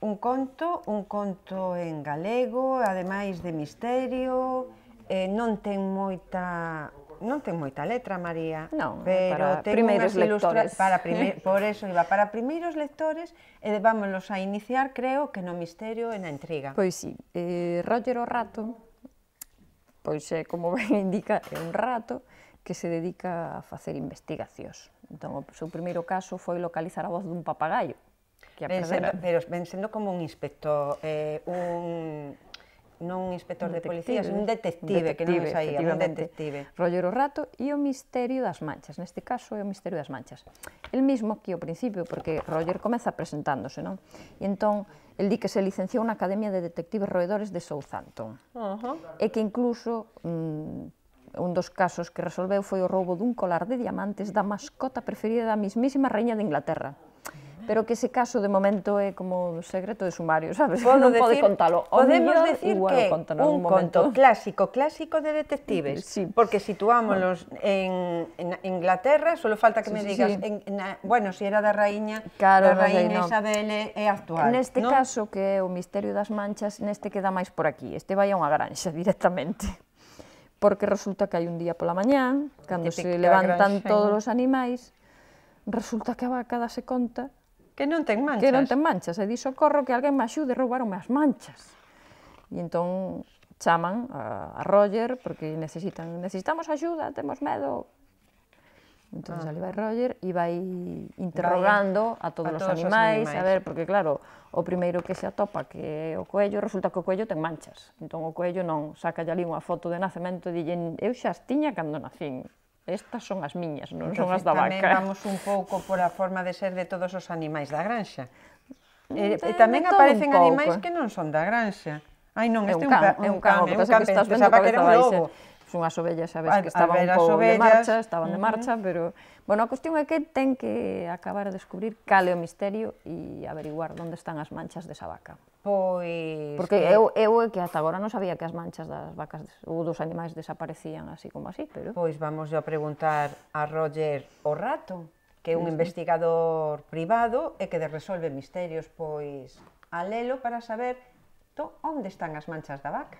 un conto, un conto en galego, ademais de misterio, eh, non ten moita non ten moita letra, María, non, pero para ten primeiros lectores. Para primeir, por eso iba para primeiros lectores e vámonos a iniciar, creo, que no misterio e na intriga. Pois sí, eh, Roger o Rato, pois é, eh, como ben indica, é un rato que se dedica a facer investigacións. Entón, o seu primeiro caso foi localizar a voz dun papagallo que ven sendo, pero ven sendo como un inspector, eh, un non un inspector un de policía, un detective, detective que non saía, un detective. Roller o rato e o misterio das manchas, neste caso é o misterio das manchas. El mismo que ao principio, porque Roger comeza presentándose, non? E entón, el di que se licenciou na Academia de Detectives Roedores de Southampton. Uh -huh. E que incluso mm, un dos casos que resolveu foi o roubo dun colar de diamantes da mascota preferida da mismísima reña de Inglaterra pero que ese caso de momento é como secreto de sumario, sabes? Podo non pode contalo. O podemos decir igual, que un conto clásico, clásico de detectives, sí. porque situámonos bueno. en, en Inglaterra, solo falta que sí, me digas, sí. en, en, bueno, se si era da raíña, claro, da raíña no. Isabel é actual. Neste ¿no? caso que é o misterio das manchas, neste queda máis por aquí, este vai a unha granxa directamente porque resulta que hai un día pola mañán, cando se levantan granxa. todos os animais, resulta que a vaca dase conta Que non ten manchas. Que non ten manchas. E di socorro que alguén me axude, roubarome as manchas. E entón chaman a, Roger porque necesitan, necesitamos axuda, temos medo. Entón ah. ali vai Roger e vai interrogando vai a, a todos, a todos os, animais, os animais, a ver, porque claro, o primeiro que se atopa que é o coello, resulta que o coello ten manchas. Entón o coello non saca ali unha foto de nacemento e dille, eu xa as tiña cando nacín. Estas son as miñas, non son as da vaca. Tamén vamos un pouco por a forma de ser de todos os animais da granxa. Mm, eh, e, tamén aparecen animais que non son da granxa. Ai non, este é un can, é un can, é un can, que estás é un baixa unhas ovellas, sabes, que estaban un pouco de marcha, estaban uh -huh. de marcha, pero... Bueno, a cuestión é que ten que acabar a descubrir cal é o misterio e averiguar onde están as manchas desa vaca. Pois... Porque que... eu, eu é que ata agora non sabía que as manchas das vacas ou dos animais desaparecían así como así, pero... Pois vamos a preguntar a Roger o rato, que é un sí, investigador privado e que resolve misterios, pois... A lelo para saber to onde están as manchas da vaca.